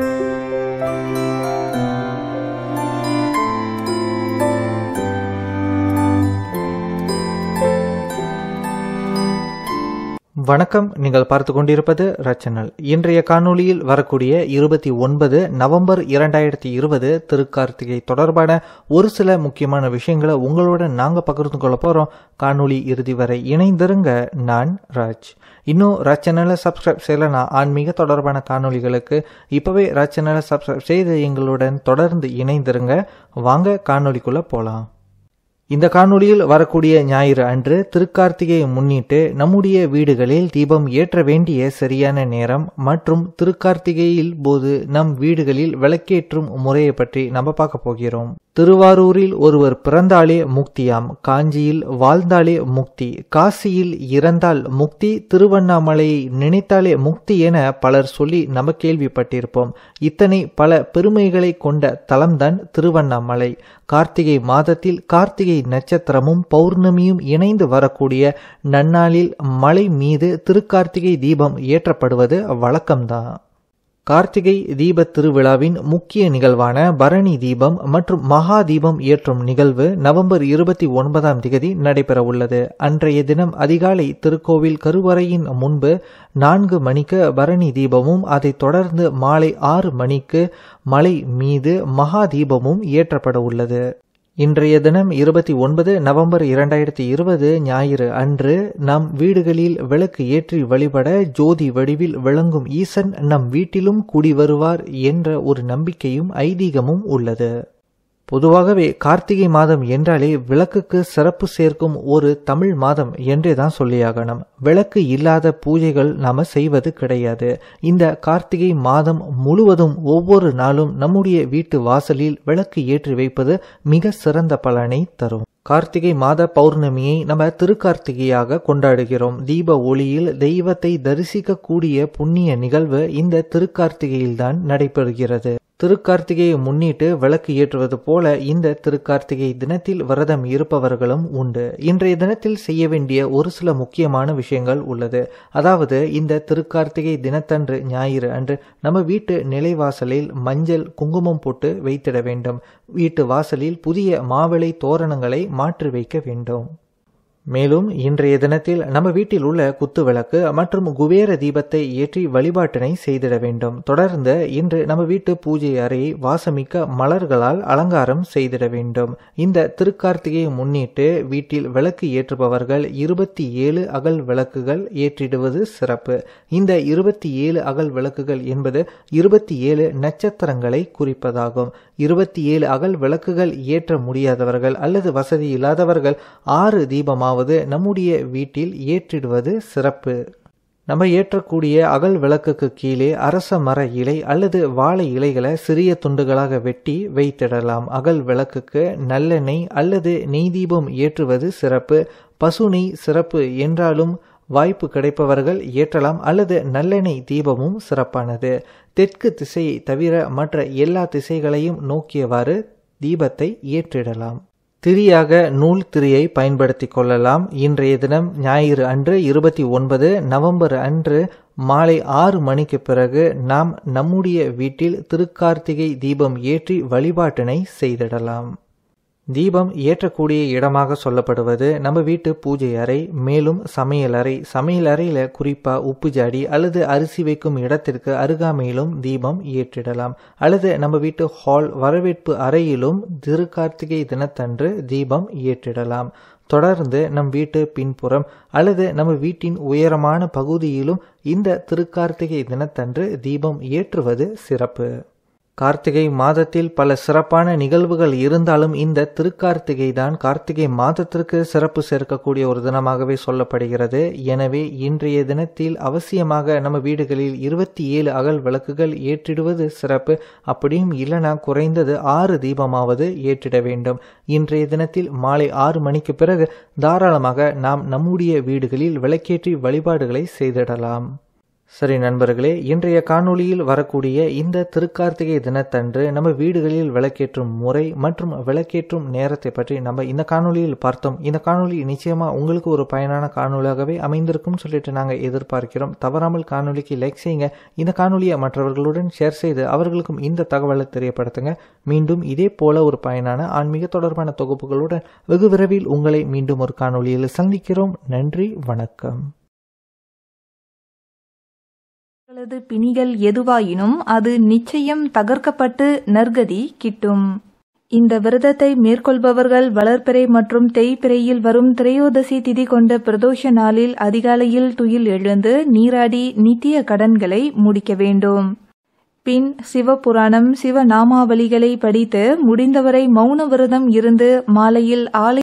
Música வணக்கம் நீங்கள் பார்த்து கொண்டிருப்பது ரச்சனல் இன்றைய காணொளியில் வரக்கூடிய இருபத்தி ஒன்பது நவம்பர் இரண்டாயிரத்தி இருபது திருக்கார்த்திகை தொடர்பான ஒரு சில முக்கியமான விஷயங்களை உங்களோட நாங்கள் பகிர்ந்து கொள்ள போகிறோம் காணொலி இறுதி வரை இணைந்திருங்க நான் ராஜ் இன்னும் ரச்சனலை சப்ஸ்கிரைப் செய்யலைனா ஆன்மீக தொடர்பான காணொளிகளுக்கு இப்போவே ரச்சனலை சப்ஸ்கிரைப் செய்து எங்களுடன் தொடர்ந்து இணைந்திருங்க வாங்க காணொளிக்குள்ளே போகலாம் இந்த காணொளியில் வரக்கூடிய ஞாயிறு அன்று திருக்கார்த்திகையை முன்னிட்டு நம்முடைய வீடுகளில் தீபம் ஏற்ற வேண்டிய சரியான நேரம் மற்றும் திருக்கார்த்திகையில் போது நம் வீடுகளில் விளக்கேற்றும் முறையை பற்றி நம்ம பார்க்க போகிறோம் திருவாரூரில் ஒருவர் பிறந்தாலே முக்தியாம் காஞ்சியில் வாழ்ந்தாலே முக்தி காசியில் இறந்தால் முக்தி திருவண்ணாமலையை நினைத்தாலே முக்தி என பலர் சொல்லி நம்ம கேள்விப்பட்டிருப்போம் இத்தனை பல பெருமைகளை கொண்ட தலம்தான் திருவண்ணாமலை கார்த்திகை மாதத்தில் கார்த்திகை நட்சத்திரமும் பௌர்ணமியும் இணைந்து வரக்கூடிய நன்னாளில் மலை மீது திருக்கார்த்திகை தீபம் ஏற்றப்படுவது வழக்கம்தான் கார்த்திகை தீப திருவிழாவின் முக்கிய நிகழ்வான பரணி தீபம் மற்றும் மகா தீபம் ஏற்றும் நிகழ்வு நவம்பர் இருபத்தி ஒன்பதாம் திகதி நடைபெறவுள்ளது அன்றைய தினம் அதிகாலை திருக்கோவில் கருவறையின் முன்பு நான்கு மணிக்கு பரணி தீபமும் அதைத் தொடர்ந்து மாலை ஆறு மணிக்கு மலை மீது மகா தீபமும் ஏற்றப்பட உள்ளது இன்றைய தினம் இருபத்தி ஒன்பது நவம்பர் இரண்டாயிரத்தி இருபது ஞாயிறு அன்று நம் வீடுகளில் விளக்கு ஏற்றி வழிபட ஜோதி வடிவில் விளங்கும் ஈசன் நம் வீட்டிலும் குடி வருவார் என்ற ஒரு நம்பிக்கையும் ஐதீகமும் உள்ளது பொதுவாகவே கார்த்திகை மாதம் என்றாலே விளக்குக்கு சிறப்பு சேர்க்கும் ஒரு தமிழ் மாதம் என்றே தான் சொல்லியாகணும் விளக்கு இல்லாத பூஜைகள் நாம செய்வது கிடையாது இந்த கார்த்திகை மாதம் முழுவதும் ஒவ்வொரு நாளும் நம்முடைய வீட்டு வாசலில் விளக்கு ஏற்றி வைப்பது மிக சிறந்த பலனை தரும் கார்த்திகை மாத பௌர்ணமியை நம்ம திருக்கார்த்திகையாக கொண்டாடுகிறோம் தீப ஒளியில் தெய்வத்தை தரிசிக்கக்கூடிய புண்ணிய நிகழ்வு இந்த திருக்கார்த்திகையில்தான் நடைபெறுகிறது திருக்கார்த்திகையை முன்னிட்டு விளக்கு ஏற்றுவது போல இந்த திருக்கார்த்திகை தினத்தில் விரதம் இருப்பவர்களும் உண்டு இன்றைய தினத்தில் செய்ய வேண்டிய ஒரு சில முக்கியமான விஷயங்கள் உள்ளது அதாவது இந்த திருக்கார்த்திகை தினத்தன்று ஞாயிறு அன்று நம்ம வீட்டு நிலைவாசலில் மஞ்சள் குங்குமம் போட்டு வைத்திட வேண்டும் வீட்டு வாசலில் புதிய மாவிளை தோரணங்களை மாற்றி வைக்க வேண்டும் மேலும் இன்றைய தினத்தில் நம்ம வீட்டில் உள்ள குத்து விளக்கு மற்றும் குபேர தீபத்தை ஏற்றி வழிபாட்டினை செய்திட வேண்டும் தொடர்ந்து இன்று நம்ம வீட்டு பூஜை அறையை வாசமிக்க மலர்களால் அலங்காரம் செய்திட வேண்டும் இந்த திருக்கார்த்திகையை முன்னிட்டு வீட்டில் விளக்கு ஏற்றுபவர்கள் இருபத்தி ஏழு அகல் விளக்குகள் ஏற்றிடுவது சிறப்பு இந்த இருபத்தி ஏழு அகல் விளக்குகள் என்பது இருபத்தி ஏழு நட்சத்திரங்களை குறிப்பதாகும் இருபத்தி ஏழு அகல் விளக்குகள் ஏற்ற முடியாதவர்கள் அல்லது வசதி இல்லாதவர்கள் ஆறு தீபமாக மாவது நம்முடைய வீட்டில் ஏற்றிடுவது சிறப்பு நம்ம ஏற்றக்கூடிய அகல் விளக்குக்கு கீழே அரச மர இலை அல்லது வாழை இலைகளை சிறிய துண்டுகளாக வெட்டி வைத்திடலாம் அகல் விளக்குக்கு நல்லெண்ணெய் அல்லது நெய் தீபம் ஏற்றுவது சிறப்பு பசு நெய் சிறப்பு என்றாலும் வாய்ப்பு கிடைப்பவர்கள் ஏற்றலாம் அல்லது நல்லெண்ணெய் தீபமும் சிறப்பானது தெற்கு திசையை தவிர மற்ற எல்லா திசைகளையும் நோக்கியவாறு தீபத்தை ஏற்றிடலாம் திரியாக நூல் திரியை பயன்படுத்தி கொள்ளலாம் இன்றைய தினம் ஞாயிறு அன்று இருபத்தி ஒன்பது நவம்பர் அன்று மாலை ஆறு மணிக்கு பிறகு நாம் நம்முடைய வீட்டில் திருக்கார்த்திகை தீபம் ஏற்றி வழிபாட்டினை செய்திடலாம் தீபம் ஏற்றக்கூடிய இடமாக சொல்லப்படுவது நம்ம வீட்டு பூஜை அறை மேலும் சமையல் அறை சமையல் அறையில் குறிப்பாக உப்பு ஜாடி அல்லது அரிசி வைக்கும் இடத்திற்கு அருகாமையிலும் தீபம் ஏற்றிடலாம் அல்லது நம்ம வீட்டு ஹால் வரவேற்பு அறையிலும் திருக்கார்த்திகை தினத்தன்று தீபம் ஏற்றிடலாம் தொடர்ந்து நம் வீட்டு பின்புறம் அல்லது நம்ம வீட்டின் உயரமான பகுதியிலும் இந்த திருக்கார்த்திகை தினத்தன்று தீபம் ஏற்றுவது சிறப்பு கார்த்திகை மாதத்தில் பல சிறப்பான நிகழ்வுகள் இருந்தாலும் இந்த திருக்கார்த்திகை தான் கார்த்திகை மாதத்திற்கு சிறப்பு சேர்க்கக்கூடிய ஒரு தினமாகவே சொல்லப்படுகிறது எனவே இன்றைய தினத்தில் அவசியமாக நம்ம வீடுகளில் இருபத்தி ஏழு அகல் விளக்குகள் ஏற்றிடுவது சிறப்பு அப்படியும் இல்லைனா குறைந்தது ஆறு தீபமாவது ஏற்றிட வேண்டும் இன்றைய தினத்தில் மாலை ஆறு மணிக்கு பிறகு தாராளமாக நாம் நம்முடைய வீடுகளில் விளக்கேற்றி வழிபாடுகளை செய்திடலாம் சரி நண்பர்களே இன்றைய காணொளியில் வரக்கூடிய இந்த திருக்கார்த்திகை தினத்தன்று நம்ம வீடுகளில் விளக்கேற்றும் முறை மற்றும் விளக்கேற்றும் நேரத்தை பற்றி நம்ம இந்த காணொளியில் பார்த்தோம் இந்த காணொளி நிச்சயமா உங்களுக்கு ஒரு பயனான காணொலியாகவே அமைந்திருக்கும் சொல்லிட்டு நாங்கள் எதிர்பார்க்கிறோம் தவறாமல் காணொலிக்கு லைக் செய்யுங்க இந்த காணொலியை மற்றவர்களுடன் ஷேர் செய்து அவர்களுக்கும் இந்த தகவலை தெரியப்படுத்துங்க மீண்டும் இதே போல ஒரு பயனான ஆன்மீக தொடர்பான தொகுப்புகளுடன் வெகு விரைவில் உங்களை மீண்டும் ஒரு காணொலியில் சந்திக்கிறோம் நன்றி வணக்கம் அவரது பிணிகள் எதுவாயினும் அது நிச்சயம் தகர்க்கப்பட்டு நற்கதி கிட்டும் இந்த விரதத்தை மேற்கொள்பவர்கள் வளர்பிறை மற்றும் தேய்பிறையில் வரும் திரையோதசி திதி கொண்ட பிரதோஷ நாளில் அதிகாலையில் துயில் எழுந்து நீராடி நித்திய கடன்களை முடிக்க வேண்டும் பின் சிவபுராணம் சிவநாமாவளிகளை படித்து முடிந்தவரை மௌன விரதம் இருந்து மாலையில் ஆலை